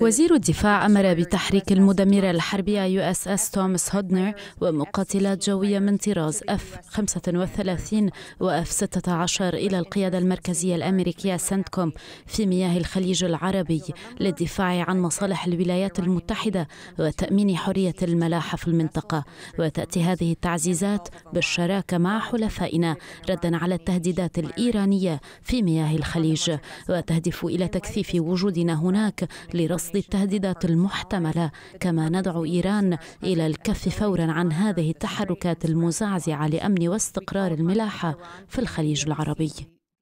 وزير الدفاع أمر بتحريك المدمرة الحربية يو اس اس توماس هودنر ومقاتلات جوية من طراز اف 35 واف 16 إلى القيادة المركزية الأمريكية سنتكوم في مياه الخليج العربي للدفاع عن مصالح الولايات المتحدة وتأمين حرية الملاحة في المنطقة وتأتي هذه التعزيزات بالشراكة مع حلفائنا ردا على التهديدات الإيرانية في مياه الخليج وتهدف إلى تكثيف وجود وجودنا هناك لرصد التهديدات المحتمله كما ندعو ايران الى الكف فورا عن هذه التحركات المزعزعه لامن واستقرار الملاحه في الخليج العربي